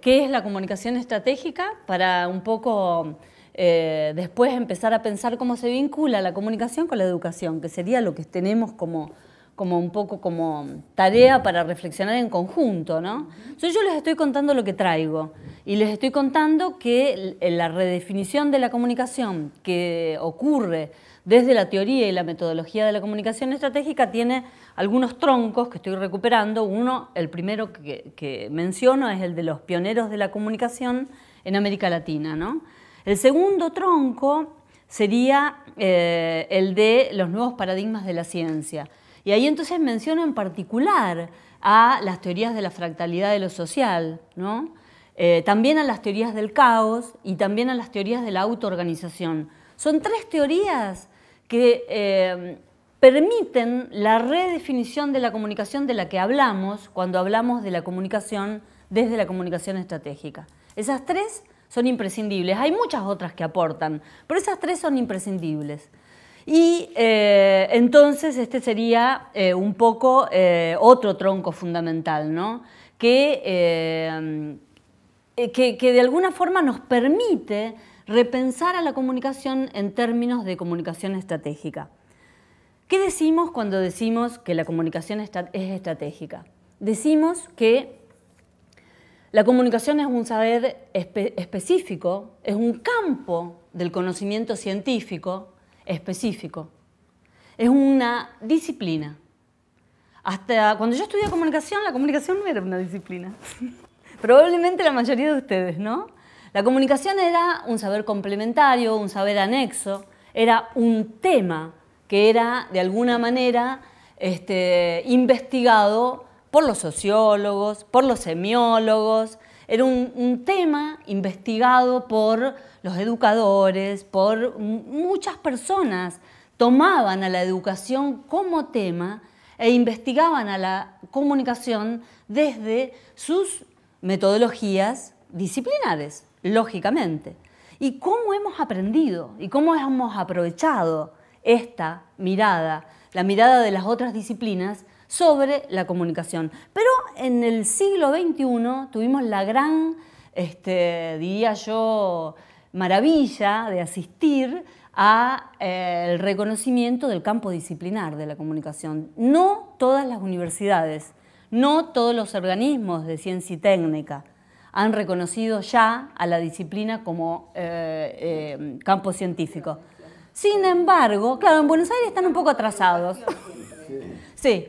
qué es la comunicación estratégica para un poco eh, después empezar a pensar cómo se vincula la comunicación con la educación, que sería lo que tenemos como, como un poco como tarea para reflexionar en conjunto, ¿no? yo les estoy contando lo que traigo y les estoy contando que la redefinición de la comunicación que ocurre desde la teoría y la metodología de la comunicación estratégica tiene algunos troncos que estoy recuperando. Uno, el primero que, menciono es el de los pioneros de la comunicación en América Latina. El segundo tronco sería eh, el de los nuevos paradigmas de la ciencia. Y ahí entonces menciono en particular a las teorías de la fractalidad de lo social, eh, también a las teorías del caos y también a las teorías de la autoorganización. Son tres teorías que eh, permiten la redefinición de la comunicación de la que hablamos cuando hablamos de la comunicación desde la comunicación estratégica. Esas tres son imprescindibles. Hay muchas otras que aportan, pero esas tres son imprescindibles. Y eh, entonces este sería eh, un poco otro tronco fundamental, ¿no? que, que de alguna forma nos permite repensar a la comunicación en términos de comunicación estratégica. ¿Qué decimos cuando decimos que la comunicación es estratégica? Decimos que la comunicación es un saber específico, es un campo del conocimiento científico específico, es una disciplina. Hasta cuando yo estudié comunicación, la comunicación no era una disciplina. Probablemente la mayoría de ustedes, ¿no? La comunicación era un saber complementario, un saber anexo, era un tema que era de alguna manera este, investigado por los sociólogos, por los semiólogos, era un, un, tema investigado por los educadores, por muchas personas tomaban a la educación como tema e investigaban a la comunicación desde sus metodologías disciplinares lógicamente. ¿Y cómo hemos aprendido y cómo hemos aprovechado esta mirada, la mirada de las otras disciplinas sobre la comunicación? Pero en el siglo XXI tuvimos la gran, este, diría yo, maravilla de asistir a eh, el reconocimiento del campo disciplinar de la comunicación. No todas las universidades, no todos los organismos de ciencia y técnica, han reconocido ya a la disciplina como eh, eh, campo científico. Sin embargo, claro, en Buenos Aires están un poco atrasados. Sí,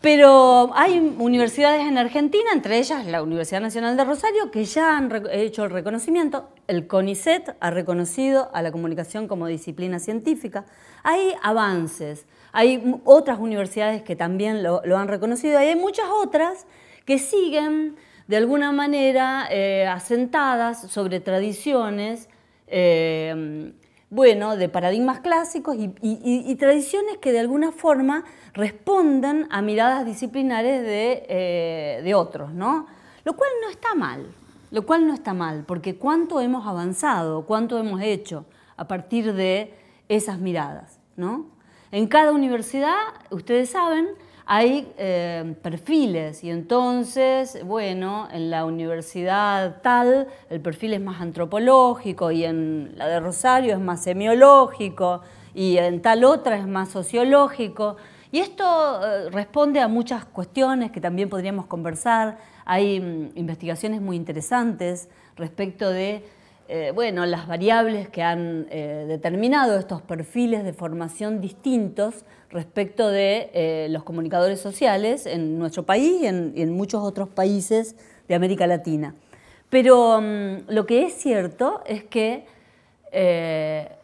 pero hay universidades en Argentina, entre ellas la Universidad Nacional de Rosario, que ya han hecho el reconocimiento. El CONICET ha reconocido a la comunicación como disciplina científica. Hay avances, hay otras universidades que también lo, lo han reconocido y hay muchas otras que siguen de alguna manera eh, asentadas sobre tradiciones, eh, bueno, de paradigmas clásicos y, tradiciones que de alguna forma respondan a miradas disciplinares de, eh, de otros, ¿no? Lo cual no está mal, lo cual no está mal, porque cuánto hemos avanzado, cuánto hemos hecho a partir de esas miradas, ¿no? En cada universidad, ustedes saben, hay eh, perfiles y entonces, bueno, en la universidad tal el perfil es más antropológico y en la de Rosario es más semiológico y en tal otra es más sociológico. Y esto eh, responde a muchas cuestiones que también podríamos conversar. Hay mm, investigaciones muy interesantes respecto de eh, bueno, las variables que han eh, determinado estos perfiles de formación distintos respecto de eh, los comunicadores sociales en nuestro país y en, muchos otros países de América Latina. Pero mm, lo que es cierto es que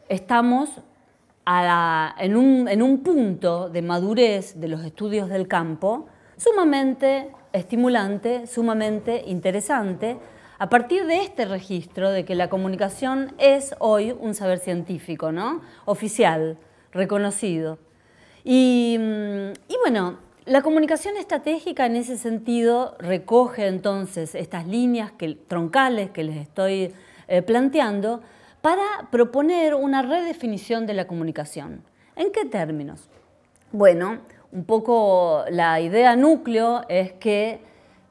estamos en un punto de madurez de los estudios del campo sumamente estimulante, sumamente interesante, a partir de este registro de que la comunicación es hoy un saber científico, ¿no? Oficial, reconocido. Y, mm, bueno, la comunicación estratégica en ese sentido recoge entonces estas líneas que, troncales que les estoy eh, planteando para proponer una redefinición de la comunicación. ¿En qué términos? Bueno, un poco la idea núcleo es que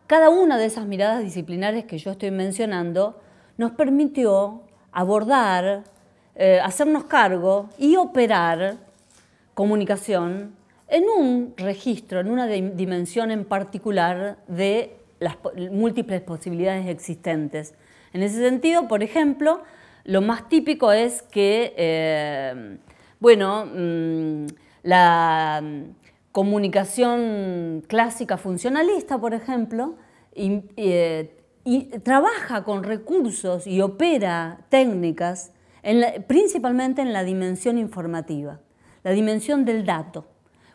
cada una de esas miradas disciplinares que yo estoy mencionando nos permitió abordar, eh, hacernos cargo y operar comunicación en un registro, en una dimensión en particular de las múltiples posibilidades existentes. En ese sentido, por ejemplo, lo más típico es que, eh, bueno, mm, la, comunicación clásica funcionalista, por ejemplo, eh, trabaja con recursos y opera técnicas principalmente en la dimensión informativa, la dimensión del dato.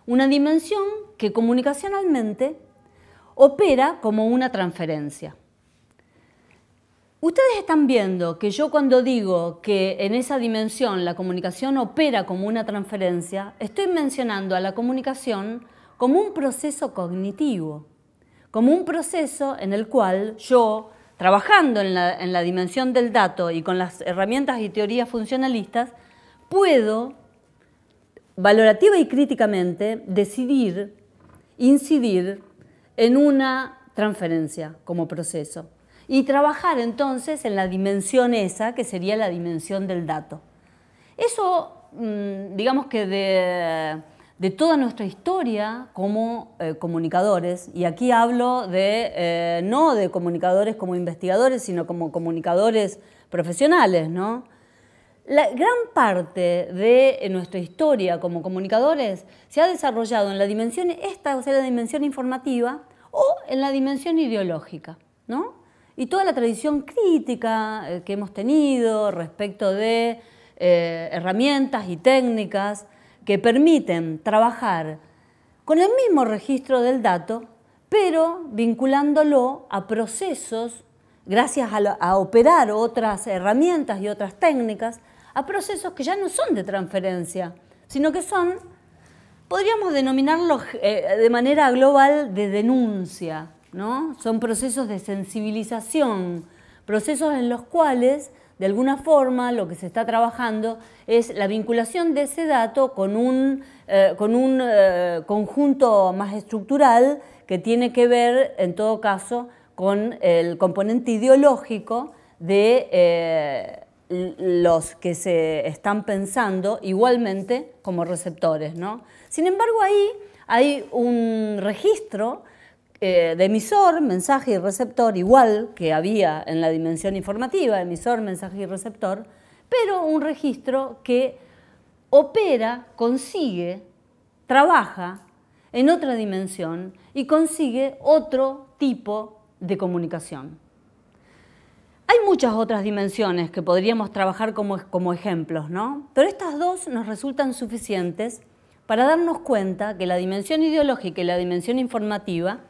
Una dimensión que comunicacionalmente opera como una transferencia. Ustedes están viendo que yo cuando digo que en esa dimensión la comunicación opera como una transferencia, estoy mencionando a la comunicación como un proceso cognitivo, como un proceso en el cual yo, trabajando en la, en dimensión del dato y con las herramientas y teorías funcionalistas, puedo, valorativa y críticamente, decidir, incidir en una transferencia como proceso y trabajar entonces en la dimensión esa, que sería la dimensión del dato. Eso, mm, digamos que de, toda nuestra historia como eh, comunicadores, y aquí hablo de, eh, no de comunicadores como investigadores, sino como comunicadores profesionales, ¿no? La gran parte de eh, nuestra historia como comunicadores se ha desarrollado en la dimensión esta, o sea, la dimensión informativa, o en la dimensión ideológica, ¿no? y toda la tradición crítica eh, que hemos tenido respecto de eh, herramientas y técnicas que permiten trabajar con el mismo registro del dato, pero vinculándolo a procesos, gracias a, operar otras herramientas y otras técnicas, a procesos que ya no son de transferencia, sino que son, podríamos denominarlos eh, de manera global, de denuncia son procesos de sensibilización, procesos en los cuales, de alguna forma, lo que se está trabajando es la vinculación de ese dato con un, eh, eh, conjunto más estructural que tiene que ver, en todo caso, con el componente ideológico de eh, los que se están pensando igualmente como receptores. ¿no? Sin embargo, ahí hay un registro eh, de emisor, mensaje y receptor, igual que había en la dimensión informativa, emisor, mensaje y receptor, pero un registro que opera, consigue, trabaja en otra dimensión y consigue otro tipo de comunicación. Hay muchas otras dimensiones que podríamos trabajar como, ejemplos, ¿no? Pero estas dos nos resultan suficientes para darnos cuenta que la dimensión ideológica y la dimensión informativa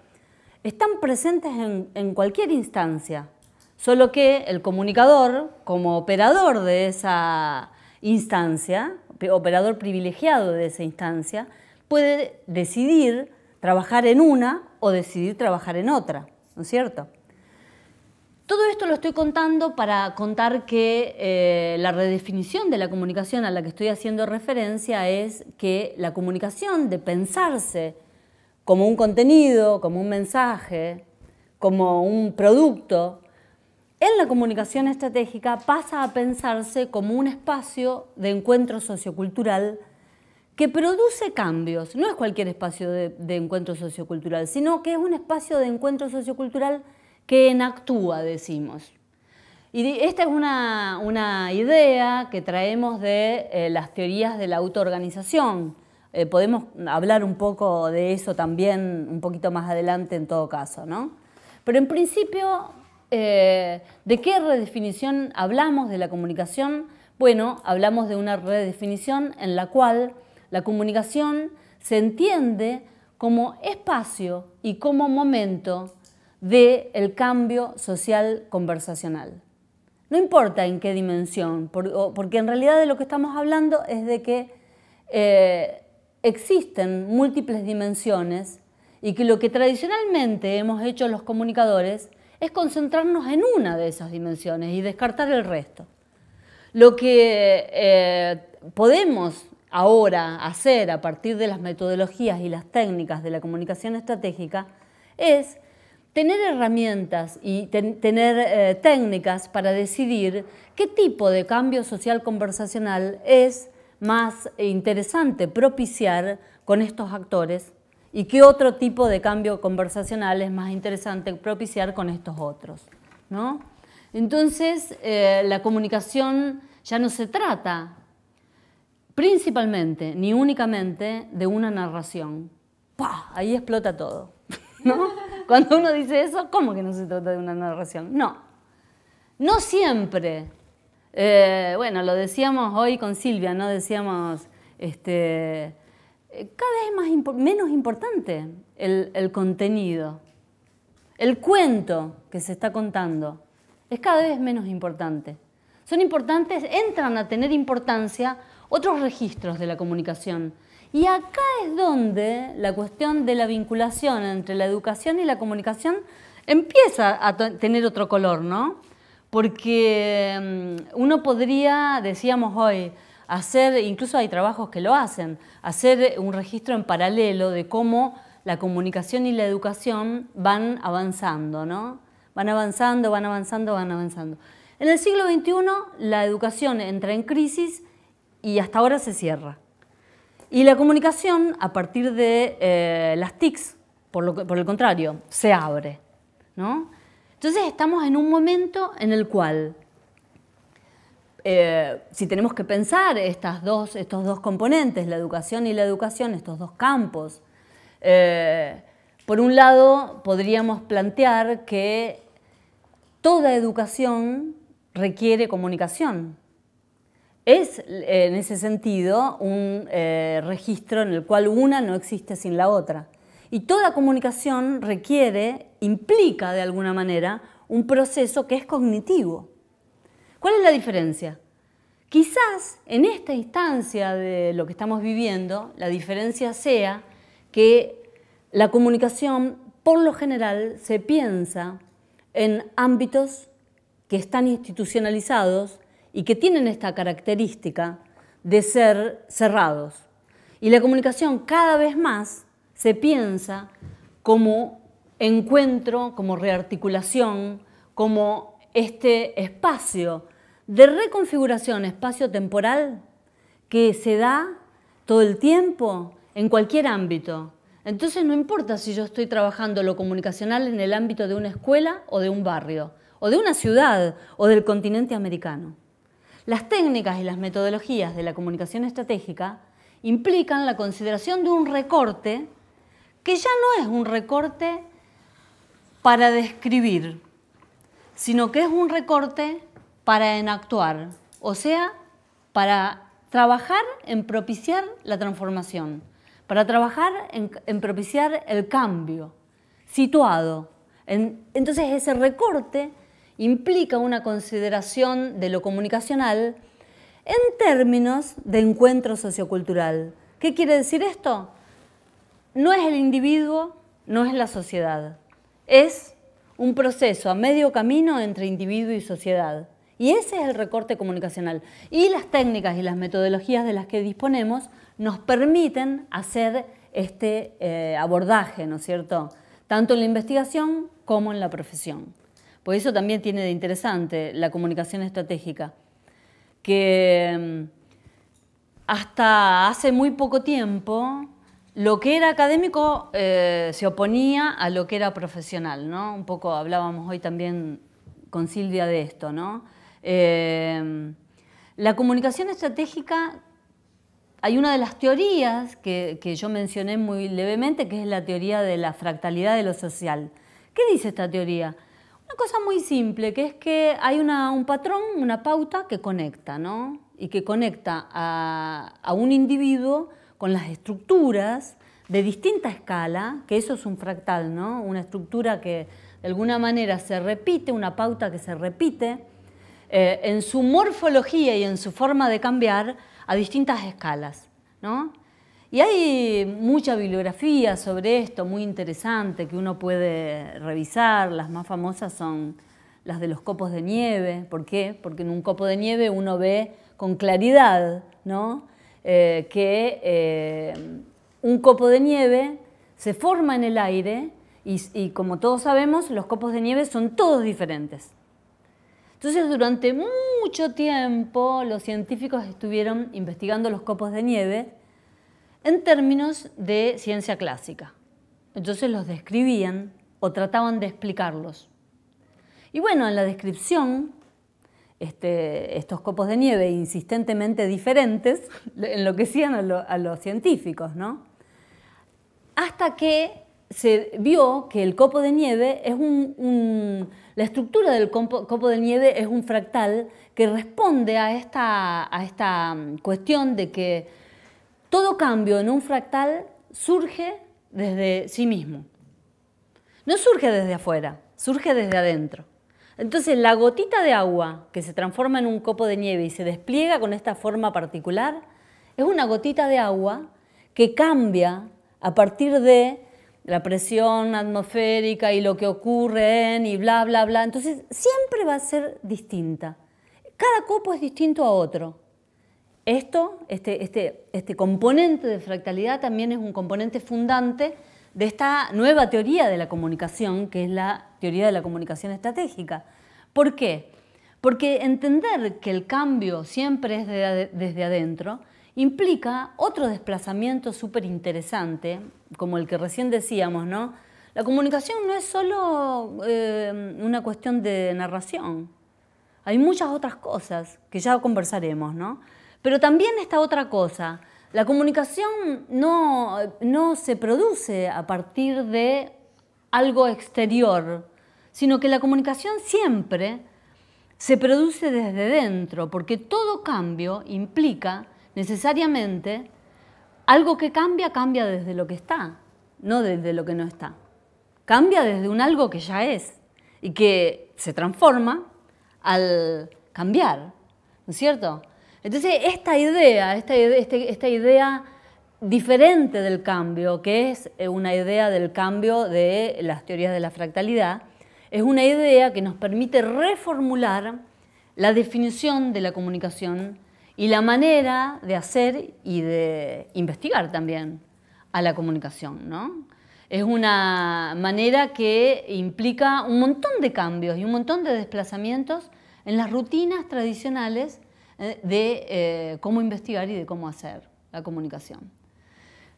están presentes en, cualquier instancia, solo que el comunicador, como operador de esa instancia, operador privilegiado de esa instancia, puede decidir trabajar en una o decidir trabajar en otra, ¿no es cierto? Todo esto lo estoy contando para contar que eh, la redefinición de la comunicación a la que estoy haciendo referencia es que la comunicación de pensarse como un contenido, como un mensaje, como un producto, en la comunicación estratégica pasa a pensarse como un espacio de encuentro sociocultural que produce cambios. No es cualquier espacio de, encuentro sociocultural, sino que es un espacio de encuentro sociocultural que enactúa, decimos. Y esta es una, idea que traemos de eh, las teorías de la autoorganización, eh, podemos hablar un poco de eso también un poquito más adelante en todo caso, ¿no? Pero en principio, eh, ¿de qué redefinición hablamos de la comunicación? Bueno, hablamos de una redefinición en la cual la comunicación se entiende como espacio y como momento del cambio social conversacional. No importa en qué dimensión, porque en realidad de lo que estamos hablando es de que eh, existen múltiples dimensiones y que lo que tradicionalmente hemos hecho los comunicadores es concentrarnos en una de esas dimensiones y descartar el resto. Lo que eh, podemos ahora hacer a partir de las metodologías y las técnicas de la comunicación estratégica es tener herramientas y tener eh, técnicas para decidir qué tipo de cambio social conversacional es más interesante propiciar con estos actores y qué otro tipo de cambio conversacional es más interesante propiciar con estos otros. ¿no? Entonces, eh, la comunicación ya no se trata principalmente ni únicamente de una narración. ¡Pah! Ahí explota todo. ¿no? Cuando uno dice eso, ¿cómo que no se trata de una narración? No. No siempre eh, bueno, lo decíamos hoy con Silvia, ¿no? Decíamos, este, cada vez más menos importante el, el, contenido. El cuento que se está contando es cada vez menos importante. Son importantes, entran a tener importancia otros registros de la comunicación. Y acá es donde la cuestión de la vinculación entre la educación y la comunicación empieza a tener otro color, ¿no? porque mm, uno podría, decíamos hoy, hacer, incluso hay trabajos que lo hacen, hacer un registro en paralelo de cómo la comunicación y la educación van avanzando, ¿no? Van avanzando, van avanzando, van avanzando. En el siglo XXI la educación entra en crisis y hasta ahora se cierra. Y la comunicación, a partir de eh, las TICs, por, lo, por, el contrario, se abre. ¿no? Entonces estamos en un momento en el cual, eh, si tenemos que pensar estas dos, estos dos componentes, la educación y la educación, estos dos campos, eh, por un lado podríamos plantear que toda educación requiere comunicación. Es eh, en ese sentido un registro en el cual una no existe sin la otra. Y toda comunicación requiere implica de alguna manera un proceso que es cognitivo. ¿Cuál es la diferencia? Quizás en esta instancia de lo que estamos viviendo, la diferencia sea que la comunicación por lo general se piensa en ámbitos que están institucionalizados y que tienen esta característica de ser cerrados. Y la comunicación cada vez más se piensa como encuentro, como rearticulación, como este espacio de reconfiguración espacio-temporal que se da todo el tiempo en cualquier ámbito. Entonces no importa si yo estoy trabajando lo comunicacional en el ámbito de una escuela o de un barrio, o de una ciudad o del continente americano. Las técnicas y las metodologías de la comunicación estratégica implican la consideración de un recorte que ya no es un recorte para describir, sino que es un recorte para enactuar, o sea, para trabajar en propiciar la transformación, para trabajar en, propiciar el cambio, situado. entonces ese recorte implica una consideración de lo comunicacional en términos de encuentro sociocultural. ¿Qué quiere decir esto? No es el individuo, no es la sociedad. Es un proceso a medio camino entre individuo y sociedad. Y ese es el recorte comunicacional. Y las técnicas y las metodologías de las que disponemos nos permiten hacer este eh, abordaje, ¿no es cierto? Tanto en la investigación como en la profesión. Por eso también tiene de interesante la comunicación estratégica, que mm, hasta hace muy poco tiempo lo que era académico eh, se oponía a lo que era profesional, ¿no? Un poco hablábamos hoy también con Silvia de esto, eh, la comunicación estratégica, hay una de las teorías que, yo mencioné muy levemente, que es la teoría de la fractalidad de lo social. ¿Qué dice esta teoría? Una cosa muy simple, que es que hay un patrón, una pauta que conecta, ¿no? Y que conecta a un individuo con las estructuras de distinta escala, que eso es un fractal, ¿no? Una estructura que de alguna manera se repite, una pauta que se repite, eh, en su morfología y en su forma de cambiar a distintas escalas, ¿no? Y hay mucha bibliografía sobre esto, muy interesante, que uno puede revisar. Las más famosas son las de los copos de nieve. ¿Por qué? Porque en un copo de nieve uno ve con claridad, ¿no? Eh, que eh, un copo de nieve se forma en el aire y, y como todos sabemos, los copos de nieve son todos diferentes. Entonces, durante mucho tiempo los científicos estuvieron investigando los copos de nieve en términos de ciencia clásica. Entonces los describían o trataban de explicarlos. Y bueno, en la descripción este, estos copos de nieve insistentemente diferentes enloquecían a, decían a los científicos, ¿no? Hasta que se vio que el copo de nieve es un, la estructura del copo, de nieve es un fractal que responde a esta, a esta mm, cuestión de que todo cambio en un fractal surge desde sí mismo. No surge desde afuera, surge desde adentro. Entonces la gotita de agua que se transforma en un copo de nieve y se despliega con esta forma particular es una gotita de agua que cambia a partir de la presión atmosférica y lo que ocurre en y bla, bla, bla. Entonces siempre va a ser distinta. Cada copo es distinto a otro. Esto, este, este, este componente de fractalidad también es un componente fundante de esta nueva teoría de la comunicación, que es la de la comunicación estratégica. ¿Por qué? Porque entender que el cambio siempre es desde adentro implica otro desplazamiento súper interesante, como el que recién decíamos, ¿no? La comunicación no es solo eh, una cuestión de narración. Hay muchas otras cosas que ya conversaremos, ¿no? Pero también está otra cosa. La comunicación no se produce a partir de algo exterior, sino que la comunicación siempre se produce desde dentro, porque todo cambio implica necesariamente algo que cambia, cambia desde lo que está, no desde lo que no está. Cambia desde un algo que ya es y que se transforma al cambiar, ¿no es cierto? Entonces, esta idea, esta, este, esta idea diferente del cambio, que es eh, una idea del cambio de las teorías de la fractalidad, es una idea que nos permite reformular la definición de la comunicación y la manera de hacer y de investigar también a la comunicación. ¿no? Es una manera que implica un montón de cambios y un montón de desplazamientos en las rutinas tradicionales eh, de eh, cómo investigar y de cómo hacer la comunicación.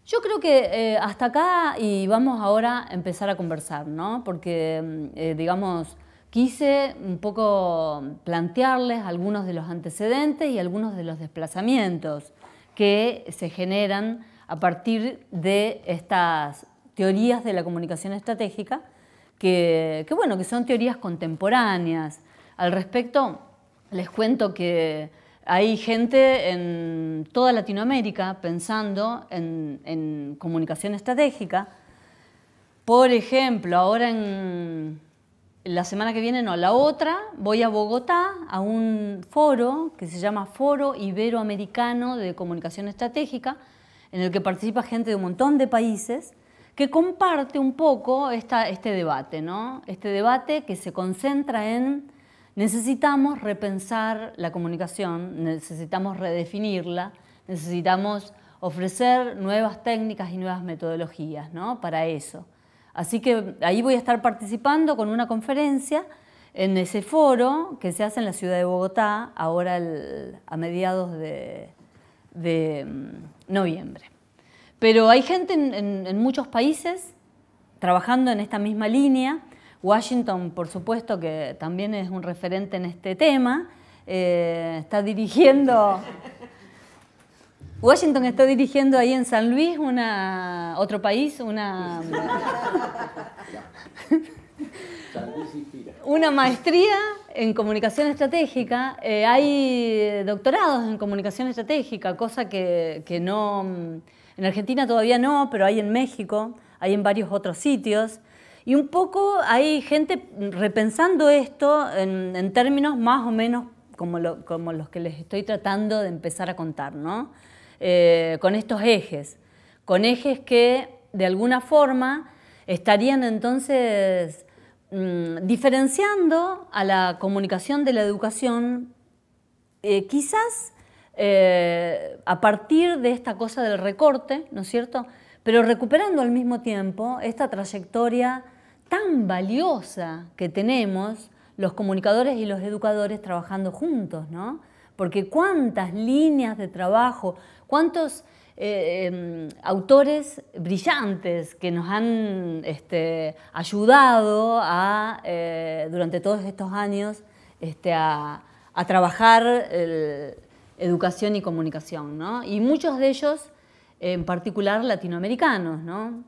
Yo creo que eh, hasta acá y vamos ahora a empezar a conversar, Porque, mm, eh, digamos, quise un poco plantearles algunos de los antecedentes y algunos de los desplazamientos que se generan a partir de estas teorías de la comunicación estratégica, que bueno, que son teorías contemporáneas. Al respecto, les cuento que hay gente en toda Latinoamérica pensando en, comunicación estratégica. Por ejemplo, ahora en la semana que viene, no, la otra, voy a Bogotá a un foro que se llama Foro Iberoamericano de Comunicación Estratégica, en el que participa gente de un montón de países que comparte un poco este debate, ¿no? Este debate que se concentra en Necesitamos repensar la comunicación, necesitamos redefinirla, necesitamos ofrecer nuevas técnicas y nuevas metodologías ¿no? para eso. Así que ahí voy a estar participando con una conferencia en ese foro que se hace en la ciudad de Bogotá, ahora a mediados de, mm, noviembre. Pero hay gente en muchos países trabajando en esta misma línea. Washington, por supuesto, que también es un referente en este tema, eh, está dirigiendo... Washington está dirigiendo ahí en San Luis una, otro país, una... una maestría en comunicación estratégica. Eh, hay doctorados en comunicación estratégica, cosa que no... En Argentina todavía no, pero hay en México, hay en varios otros sitios. Y un poco hay gente repensando esto en, términos más o menos como, los que les estoy tratando de empezar a contar, ¿no? Eh, con estos ejes, con ejes que de alguna forma estarían entonces mm, diferenciando a la comunicación de la educación, eh, quizás eh, a partir de esta cosa del recorte, ¿no es cierto? Pero recuperando al mismo tiempo esta trayectoria tan valiosa que tenemos los comunicadores y los educadores trabajando juntos, ¿no? Porque cuántas líneas de trabajo, cuántos eh, em, autores brillantes que nos han este, ayudado a, eh, durante todos estos años este, a, trabajar educación y comunicación, ¿no? Y muchos de ellos, en particular, latinoamericanos, ¿no?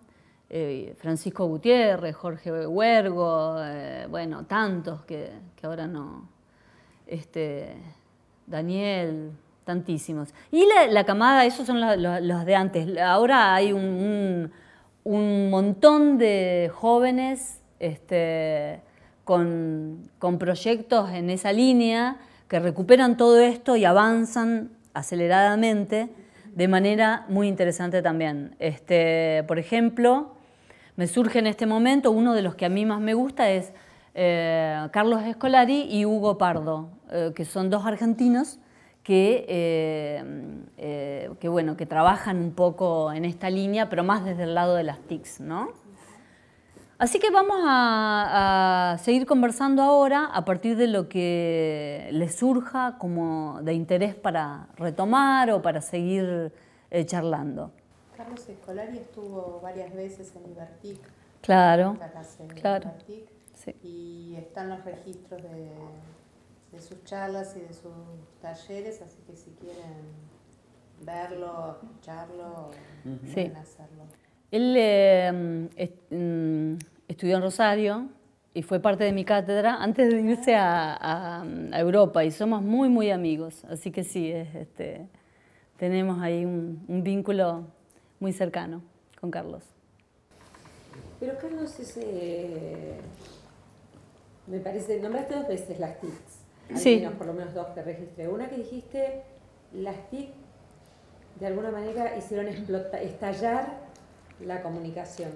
Eh, Francisco Gutiérrez, Jorge Huergo, eh, bueno, tantos que, ahora no, este, Daniel, tantísimos. Y la, camada, esos son los, de antes, ahora hay un, montón de jóvenes este, con, proyectos en esa línea que recuperan todo esto y avanzan aceleradamente de manera muy interesante también. Este, por ejemplo, me surge en este momento, uno de los que a mí más me gusta es eh, Carlos Escolari y Hugo Pardo, eh, que son dos argentinos que, eh, que, bueno, que trabajan un poco en esta línea, pero más desde el lado de las TICs. Así que vamos a, a seguir conversando ahora a partir de lo que les surja como de interés para retomar o para seguir charlando. Carlos Escolari estuvo varias veces en Ibertic. Claro. claro. Y están los registros de, de sus charlas y de sus talleres, así que si quieren verlo, escucharlo, pueden hacerlo. Él em, mm, estudió en Rosario y fue parte de mi cátedra antes de irse a, a, Europa y somos muy, muy amigos. Así que sí, este, tenemos ahí un, un vínculo muy cercano con Carlos. Pero Carlos es, eh, me parece, nombraste dos veces las TICs, sí. menos por lo menos dos que registré. Una que dijiste, las TIC de alguna manera hicieron explota, estallar la comunicación.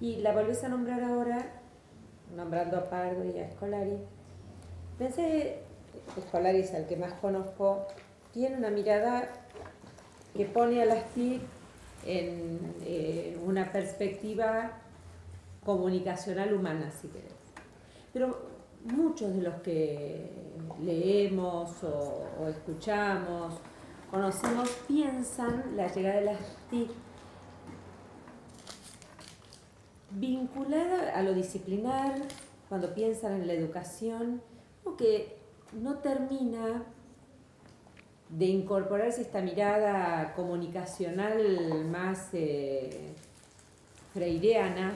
Y la volvés a nombrar ahora, nombrando a Pardo y a Escolari. Pensé, Escolari es el que más conozco, tiene una mirada que pone a las TIC en eh, una perspectiva comunicacional humana, si querés. Pero muchos de los que leemos o, escuchamos, conocemos, piensan la llegada de las TIC vinculada a lo disciplinar, cuando piensan en la educación, como que no termina de incorporarse esta mirada comunicacional más eh, freireana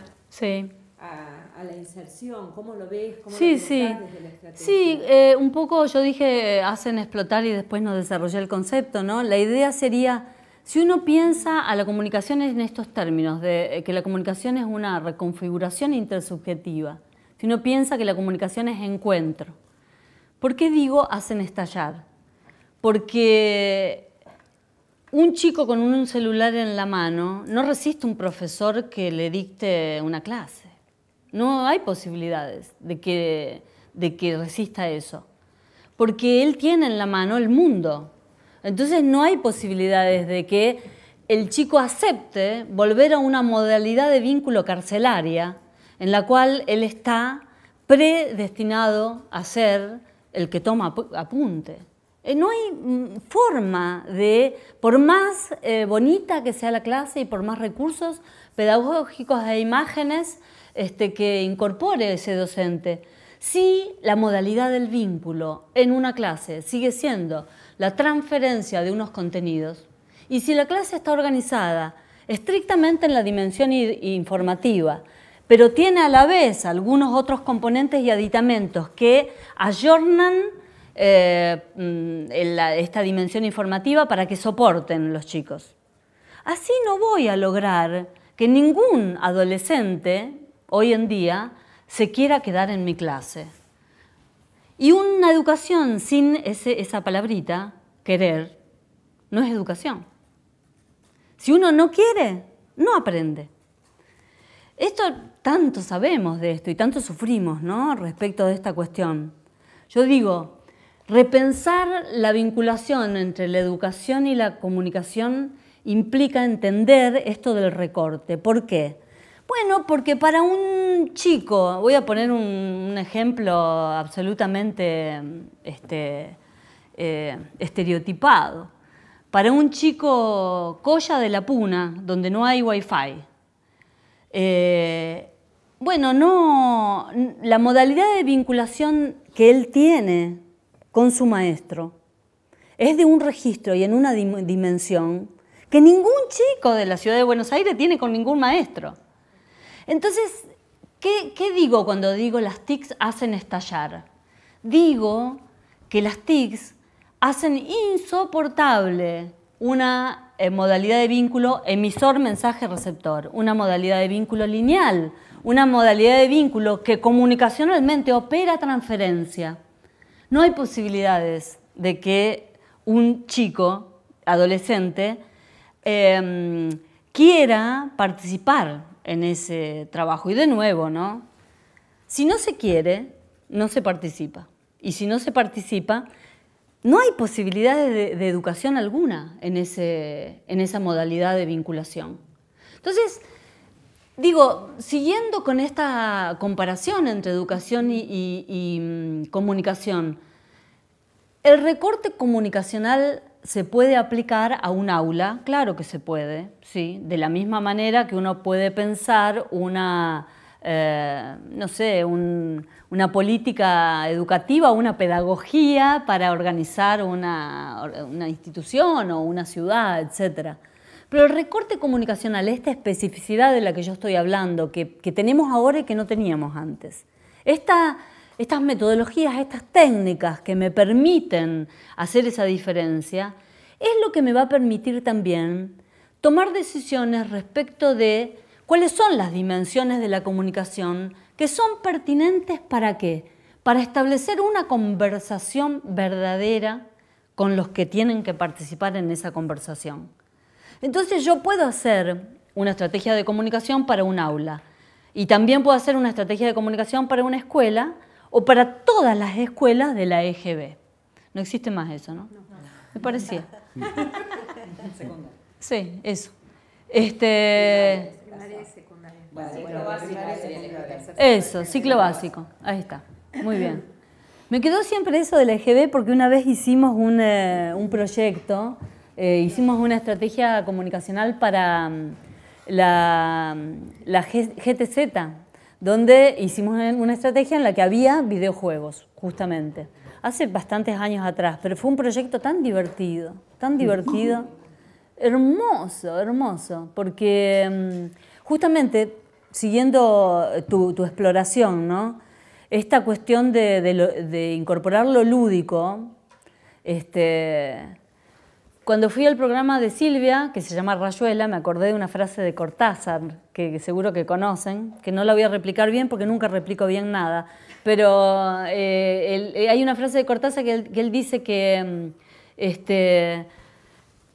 a, a, la inserción? ¿Cómo lo ves? ¿Cómo lo sí. desde la estrategia? Sí, eh, un poco yo dije, hacen explotar y después nos desarrollé el concepto, ¿no? La idea sería... Si uno piensa a la comunicación en estos términos, de eh, que la comunicación es una reconfiguración intersubjetiva, si uno piensa que la comunicación es encuentro, ¿por qué digo hacen estallar? porque un chico con un celular en la mano no resiste un profesor que le dicte una clase. No hay posibilidades de que, de que resista eso, porque él tiene en la mano el mundo. Entonces no hay posibilidades de que el chico acepte volver a una modalidad de vínculo carcelaria en la cual él está predestinado a ser el que toma apunte. Eh, no hay mm, forma de, por más eh, bonita que sea la clase y por más recursos pedagógicos e imágenes este, que incorpore ese docente, si la modalidad del vínculo en una clase sigue siendo la transferencia de unos contenidos y si la clase está organizada estrictamente en la dimensión informativa, pero tiene a la vez algunos otros componentes y aditamentos que ayornan eh, mm, esta dimensión informativa para que soporten los chicos. Así no voy a lograr que ningún adolescente hoy en día se quiera quedar en mi clase. Y una educación sin esa palabrita, querer, no es educación. Si uno no quiere, no aprende. Esto tanto sabemos de esto y tanto sufrimos, Respecto de esta cuestión. Yo digo, Repensar la vinculación entre la educación y la comunicación implica entender esto del recorte. ¿Por qué? Bueno, porque para un chico, voy a poner un, ejemplo absolutamente este, eh, estereotipado, para un chico colla de la puna, donde no hay wifi, eh, bueno, no, la modalidad de vinculación que él tiene con su maestro es de un registro y en una dimensión que ningún chico de la ciudad de Buenos Aires tiene con ningún maestro. Entonces, ¿qué, digo cuando digo las TICs hacen estallar? Digo que las TICs hacen insoportable una eh, modalidad de vínculo emisor-mensaje-receptor, una modalidad de vínculo lineal, una modalidad de vínculo que comunicacionalmente opera transferencia. No hay posibilidades de que un chico, adolescente, em, quiera participar en ese trabajo. Y de nuevo, ¿no? Si no se quiere, no se participa. Y si no se participa, no hay posibilidades de, de educación alguna en, ese, en esa modalidad de vinculación. Entonces, Digo, siguiendo con esta comparación entre educación y, mm, comunicación, ¿el recorte comunicacional se puede aplicar a un aula? Claro que se puede, sí. De la misma manera que uno puede pensar una, eh, no sé, una política educativa, una pedagogía para organizar una, una institución o una ciudad, etcétera. Pero el recorte comunicacional, esta especificidad de la que yo estoy hablando, que, tenemos ahora y que no teníamos antes, estas metodologías, estas técnicas que me permiten hacer esa diferencia, es lo que me va a permitir también tomar decisiones respecto de cuáles son las dimensiones de la comunicación que son pertinentes para qué? Para establecer una conversación verdadera con los que tienen que participar en esa conversación. Entonces yo puedo hacer una estrategia de comunicación para un aula y también puedo hacer una estrategia de comunicación para una escuela o para todas las escuelas de la EGB. No existe más eso, ¿no? Me parecía. Sí, eso. Este... Eso, ciclo básico. Ahí está. Muy bien. Me quedó siempre eso de la EGB porque una vez hicimos un eh, proyecto eh, hicimos una estrategia comunicacional para mm, la, mm, GTZ, donde hicimos una estrategia en la que había videojuegos, justamente, hace bastantes años atrás, pero fue un proyecto tan divertido, tan divertido, hermoso, hermoso, porque mm, justamente siguiendo tu, exploración, ¿no? esta cuestión de, de incorporar lo lúdico, este, cuando fui al programa de Silvia, que se llama Rayuela, me acordé de una frase de Cortázar, que seguro que conocen, que no la voy a replicar bien porque nunca replico bien nada, pero eh, eh, hay una frase de Cortázar que él, dice que... Mm, este,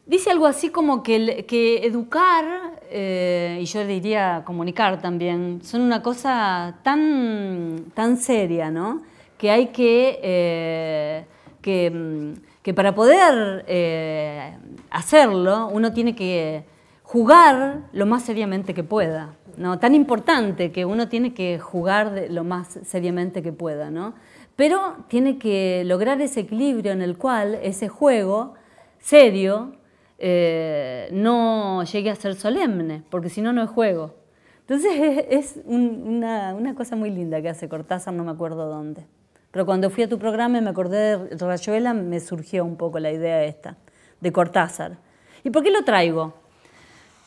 dice algo así como que, educar, eh, y yo diría comunicar también, son una cosa tan, tan seria, ¿no? Que hay que... que mm, que para poder eh, hacerlo uno tiene que jugar lo más seriamente que pueda, ¿no? Tan importante que uno tiene que jugar lo más seriamente que pueda, ¿no? Pero tiene que lograr ese equilibrio en el cual ese juego serio eh, no llegue a ser solemne, porque si no, no es juego. Entonces es, una cosa muy linda que hace Cortázar, no me acuerdo dónde. Pero cuando fui a tu programa y me acordé de Rayuela, me surgió un poco la idea esta, de Cortázar. ¿Y por qué lo traigo?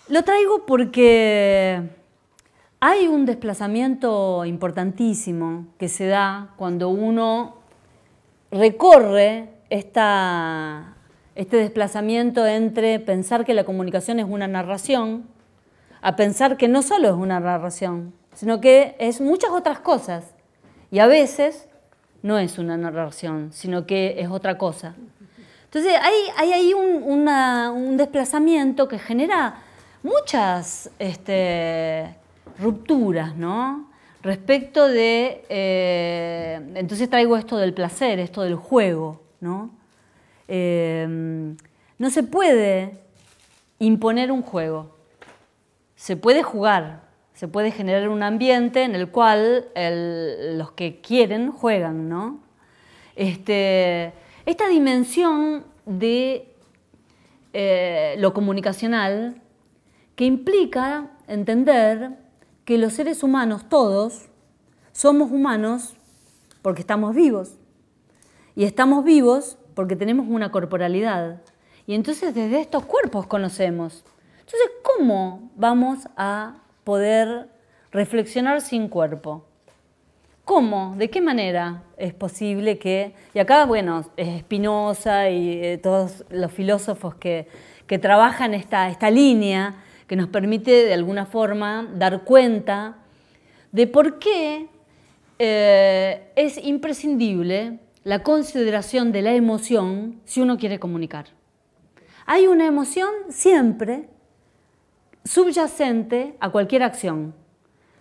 Lo traigo porque hay un desplazamiento importantísimo que se da cuando uno recorre esta, este desplazamiento entre pensar que la comunicación es una narración a pensar que no solo es una narración, sino que es muchas otras cosas. Y a veces no es una narración, sino que es otra cosa. Entonces hay, ahí un, desplazamiento que genera muchas este, rupturas, ¿no? Respecto de, eh, entonces traigo esto del placer, esto del juego, ¿no? Em, no se puede imponer un juego, se puede jugar, se puede generar un ambiente en el cual los que quieren juegan, ¿no? Este, esta dimensión de eh, lo comunicacional que implica entender que los seres humanos, todos, somos humanos porque estamos vivos. Y estamos vivos porque tenemos una corporalidad. Y entonces desde estos cuerpos conocemos. Entonces, ¿cómo vamos a poder reflexionar sin cuerpo. ¿Cómo? ¿De qué manera es posible que... Y acá, bueno, es Spinoza y eh, todos los filósofos que, trabajan esta, línea que nos permite de alguna forma dar cuenta de por qué eh, es imprescindible la consideración de la emoción si uno quiere comunicar. Hay una emoción siempre subyacente a cualquier acción.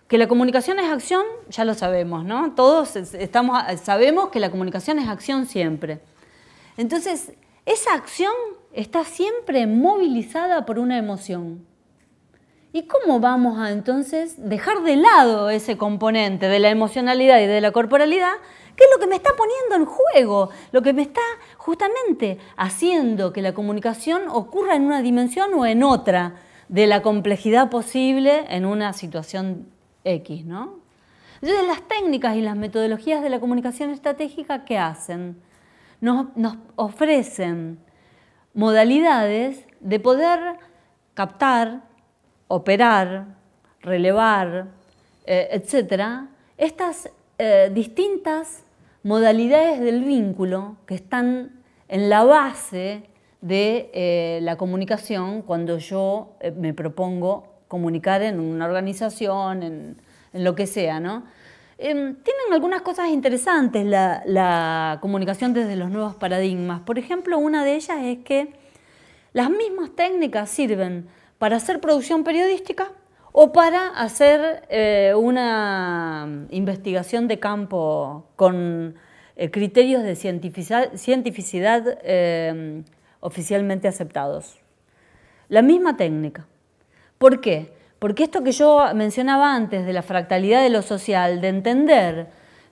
Que la comunicación es acción, ya lo sabemos, ¿no? Todos sabemos que la comunicación es acción siempre. Entonces, esa acción está siempre movilizada por una emoción. ¿Y cómo vamos a entonces dejar de lado ese componente de la emocionalidad y de la corporalidad, ¿Qué es lo que me está poniendo en juego, lo que me está justamente haciendo que la comunicación ocurra en una dimensión o en otra? de la complejidad posible en una situación X, ¿no? Entonces las técnicas y las metodologías de la comunicación estratégica, ¿qué hacen? Nos, ofrecen modalidades de poder captar, operar, relevar, eh, etcétera, estas eh, distintas modalidades del vínculo que están en la base de eh, la comunicación cuando yo eh, me propongo comunicar en una organización, en, lo que sea, ¿no? Em, tienen algunas cosas interesantes la, comunicación desde los nuevos paradigmas. Por ejemplo, una de ellas es que las mismas técnicas sirven para hacer producción periodística o para hacer eh, una investigación de campo con criterios de cientificidad, cientificidad em, oficialmente aceptados. La misma técnica. ¿Por qué? Porque esto que yo mencionaba antes de la fractalidad de lo social, de entender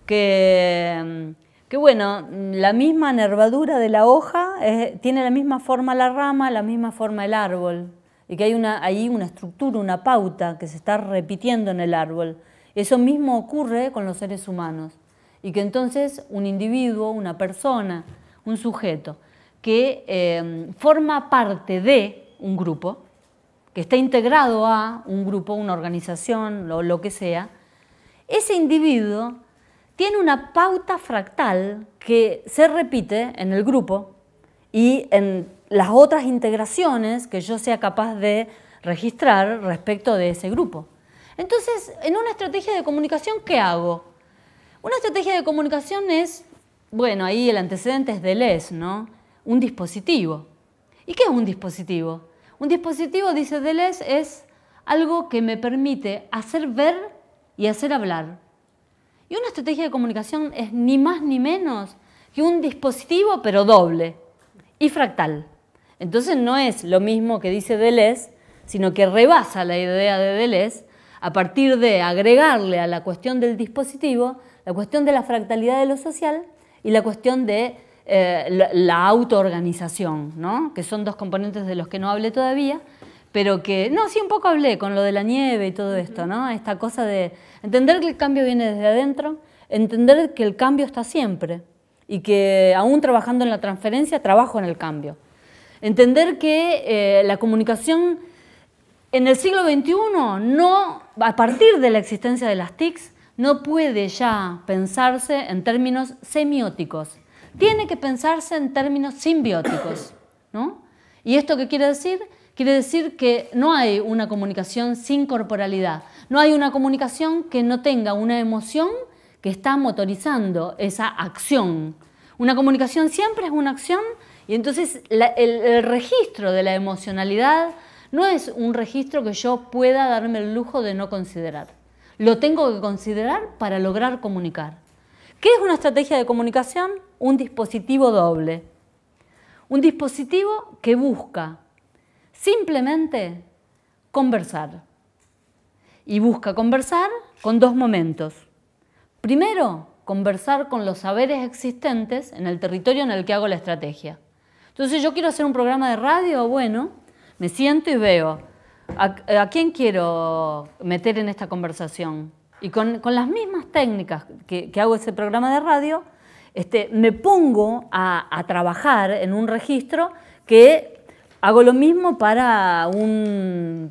que, bueno, la misma nervadura de la hoja eh, tiene la misma forma la rama, la misma forma el árbol, y que hay ahí una estructura, una pauta que se está repitiendo en el árbol. Eso mismo ocurre con los seres humanos y que entonces un individuo, una persona, un sujeto que em, forma parte de un grupo, que está integrado a un grupo, una organización, lo, lo que sea, ese individuo tiene una pauta fractal que se repite en el grupo y en las otras integraciones que yo sea capaz de registrar respecto de ese grupo. Entonces, en una estrategia de comunicación, ¿qué hago? Una estrategia de comunicación es, bueno, ahí el antecedente es Deleuze, ¿no? un dispositivo. ¿Y qué es un dispositivo? Un dispositivo, dice Deleuze, es algo que me permite hacer ver y hacer hablar. Y una estrategia de comunicación es ni más ni menos que un dispositivo, pero doble y fractal. Entonces no es lo mismo que dice Deleuze, sino que rebasa la idea de Deleuze a partir de agregarle a la cuestión del dispositivo la cuestión de la fractalidad de lo social y la cuestión de eh, la, autoorganización, que son dos componentes de los que no hablé todavía, pero que, no, sí un poco hablé con lo de la nieve y todo esto, ¿no? esta cosa de entender que el cambio viene desde adentro, entender que el cambio está siempre y que aún trabajando en la transferencia, trabajo en el cambio. Entender que eh, la comunicación en el siglo XXI, no, a partir de la existencia de las TICs, no puede ya pensarse en términos semióticos, tiene que pensarse en términos simbióticos. ¿Y esto qué quiere decir? Quiere decir que no hay una comunicación sin corporalidad, no hay una comunicación que no tenga una emoción que está motorizando esa acción. Una comunicación siempre es una acción y entonces el registro de la emocionalidad no es un registro que yo pueda darme el lujo de no considerar. Lo tengo que considerar para lograr comunicar. ¿Qué es una estrategia de comunicación? Un dispositivo doble. Un dispositivo que busca simplemente conversar. Y busca conversar con dos momentos. Primero, conversar con los saberes existentes en el territorio en el que hago la estrategia. Entonces yo quiero hacer un programa de radio, bueno, me siento y veo, ¿a, a quién quiero meter en esta conversación? Y con, las mismas técnicas que, hago ese programa de radio, este, me pongo a, trabajar en un registro que hago lo mismo para mm,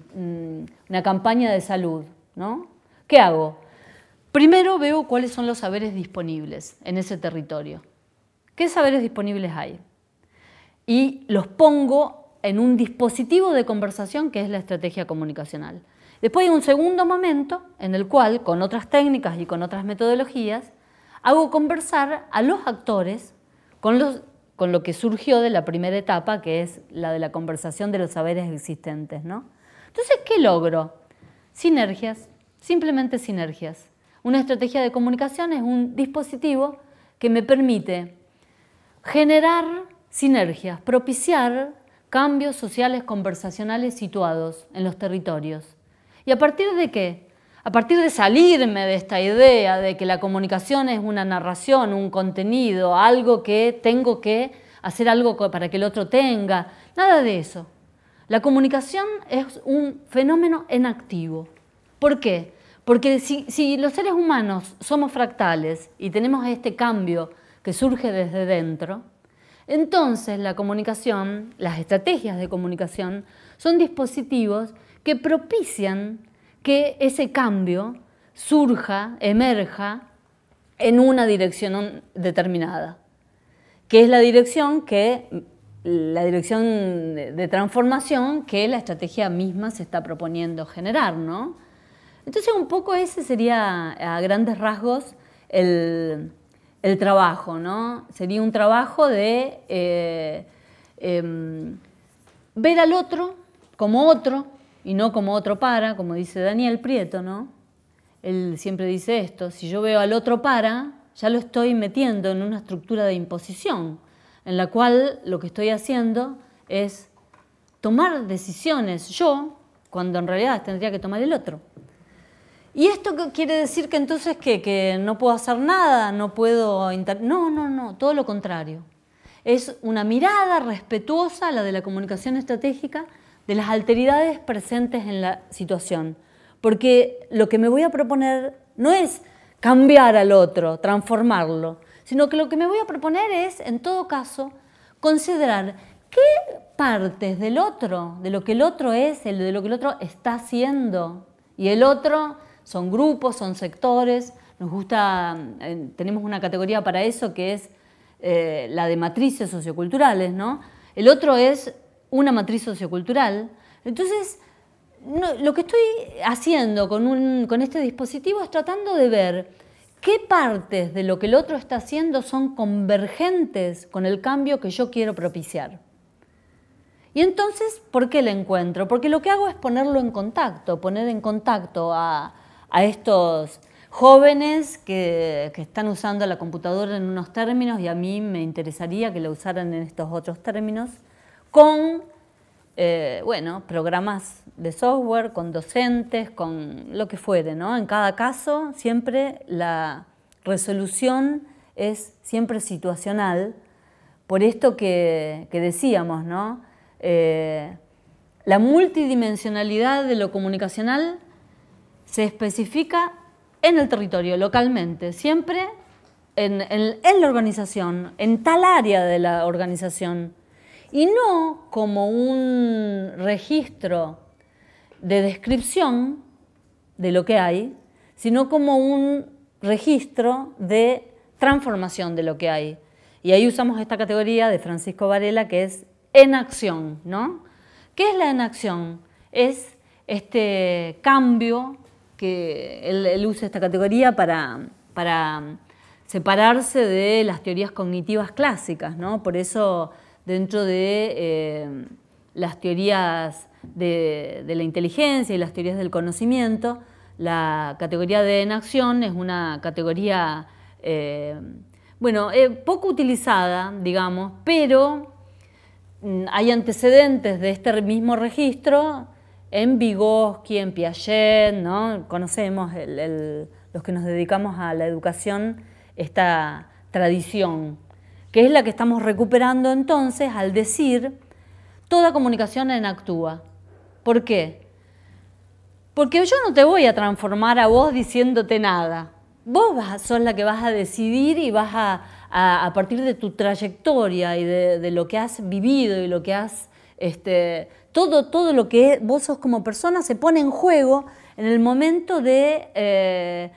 una campaña de salud. ¿Qué hago? Primero veo cuáles son los saberes disponibles en ese territorio. ¿Qué saberes disponibles hay? Y los pongo en un dispositivo de conversación que es la estrategia comunicacional. Después hay un segundo momento en el cual, con otras técnicas y con otras metodologías, hago conversar a los actores con, lo que surgió de la primera etapa, que es la de la conversación de los saberes existentes. Entonces, ¿qué logro? Sinergias, simplemente sinergias. Una estrategia de comunicación es un dispositivo que me permite generar sinergias, propiciar cambios sociales conversacionales situados en los territorios. ¿Y a partir de qué? A partir de salirme de esta idea de que la comunicación es una narración, un contenido, algo que tengo que hacer algo para que el otro tenga, nada de eso. La comunicación es un fenómeno en activo. ¿Por qué? Porque si, si, los seres humanos somos fractales y tenemos este cambio que surge desde dentro, entonces la comunicación, las estrategias de comunicación, son dispositivos que propician que ese cambio surja, emerja en una dirección determinada, que es la dirección que la dirección de transformación que la estrategia misma se está proponiendo generar, ¿no? Entonces un poco ese sería a grandes rasgos el, trabajo, ¿no? Sería un trabajo de eh, em, ver al otro como otro, y no como otro para, como dice Daniel Prieto, ¿no? Él siempre dice esto, si yo veo al otro para, ya lo estoy metiendo en una estructura de imposición, en la cual lo que estoy haciendo es tomar decisiones yo, cuando en realidad tendría que tomar el otro. ¿Y esto quiere decir que entonces que no puedo hacer nada, no puedo... No, no, no, todo lo contrario. Es una mirada respetuosa, la de la comunicación estratégica, de las alteridades presentes en la situación. Porque lo que me voy a proponer no es cambiar al otro, transformarlo, sino que lo que me voy a proponer es, en todo caso, considerar qué partes del otro, de lo que el otro es, de lo que el otro está haciendo. Y el otro son grupos, son sectores. Nos gusta, eh, tenemos una categoría para eso que es eh, la de matrices socioculturales, ¿no? El otro es una matriz sociocultural. Entonces, lo que estoy haciendo con, este dispositivo es tratando de ver qué partes de lo que el otro está haciendo son convergentes con el cambio que yo quiero propiciar. Y entonces, ¿por qué lo encuentro? Porque lo que hago es ponerlo en contacto, poner en contacto a, estos jóvenes que, que, están usando la computadora en unos términos y a mí me interesaría que la usaran en estos otros términos con eh, bueno, programas de software, con docentes, con lo que fuere. ¿no? En cada caso, siempre la resolución es siempre situacional, por esto que, decíamos, ¿no? Eh, la multidimensionalidad de lo comunicacional se especifica en el territorio, localmente, siempre en la organización, en tal área de la organización y no como un registro de descripción de lo que hay, sino como un registro de transformación de lo que hay. Y ahí usamos esta categoría de Francisco Varela que es en acción, ¿no? ¿Qué es la en acción? Es este cambio que él, usa esta categoría para, para separarse de las teorías cognitivas clásicas, ¿no? Por eso dentro de eh, las teorías de, la inteligencia y las teorías del conocimiento, la categoría de en acción es una categoría, eh, bueno, eh, poco utilizada, digamos, pero mm, hay antecedentes de este mismo registro en Vygotsky, en Piaget, ¿no? Conocemos los que nos dedicamos a la educación esta tradición que es la que estamos recuperando entonces al decir toda comunicación en actúa. ¿Por qué? Porque yo no te voy a transformar a vos diciéndote nada. Vos sos la que vas a decidir y vas a, partir de tu trayectoria y de, lo que has vivido y lo que has... Este, todo, todo lo que vos sos como persona se pone en juego en el momento de, eh,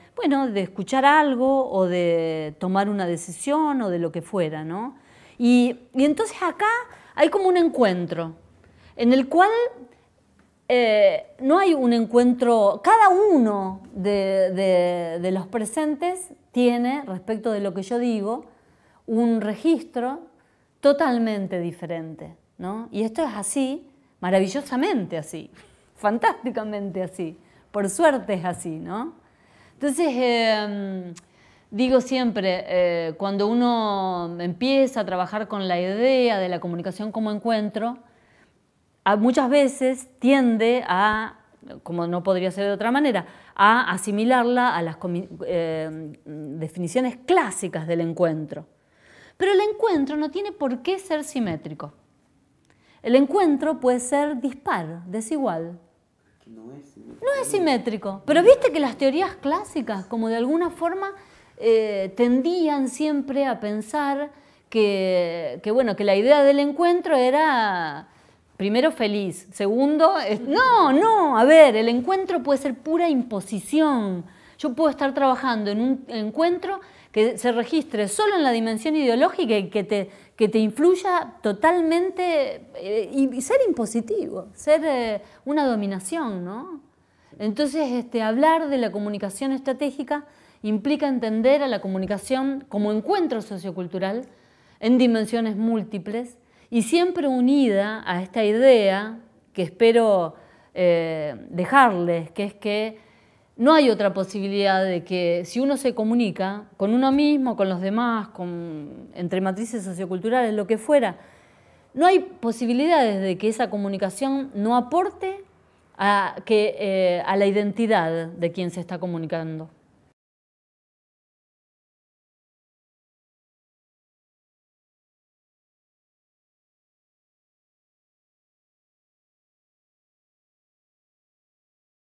de escuchar algo o de tomar una decisión o de lo que fuera, ¿no? Y, entonces acá hay como un encuentro en el cual eh, no hay un encuentro, cada uno de, los presentes tiene, respecto de lo que yo digo, un registro totalmente diferente, Y esto es así, maravillosamente así, fantásticamente así. Por suerte es así, ¿no? Entonces, em, digo siempre, eh, cuando uno empieza a trabajar con la idea de la comunicación como encuentro, muchas veces tiende a, como no podría ser de otra manera, a asimilarla a las em, definiciones clásicas del encuentro. Pero el encuentro no tiene por qué ser simétrico. El encuentro puede ser dispar, desigual. No es simétrico. Pero viste que las teorías clásicas, como de alguna forma, eh, tendían siempre a pensar que, que, bueno, que la idea del encuentro era primero feliz, segundo, no, no, a ver, el encuentro puede ser pura imposición. Yo puedo estar trabajando en un encuentro que se registre solo en la dimensión ideológica y que te que te influya totalmente eh, y ser impositivo, ser eh, una dominación, ¿no? Entonces, este, hablar de la comunicación estratégica implica entender a la comunicación como encuentro sociocultural en dimensiones múltiples y siempre unida a esta idea que espero eh, dejarles, que es que no hay otra posibilidad de que si uno se comunica con uno mismo, con los demás, con, entre matrices socioculturales, lo que fuera, no hay posibilidades de que esa comunicación no aporte a, eh, a la identidad de quien se está comunicando.